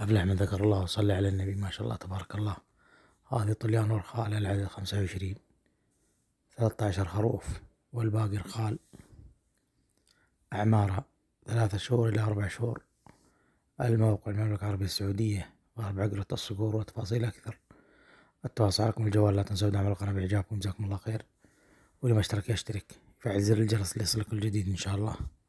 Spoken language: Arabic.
أفلح من ذكر الله وصلى على النبي ما شاء الله تبارك الله هذه طليان ورخاء العدد خمسة وعشرين ثلاثة عشر خروف والباقي رخال أعمارها ثلاثة شهور إلى أربع شهور الموقع المملكة العربية السعودية ظهر عقلة الصقور وتفاصيل أكثر التواصل عليكم الجوال لا تنسوا دعم القناة بإعجابكم جزاكم الله خير واللي ما اشترك يشترك فعل زر الجرس ليصلك الجديد إن شاء الله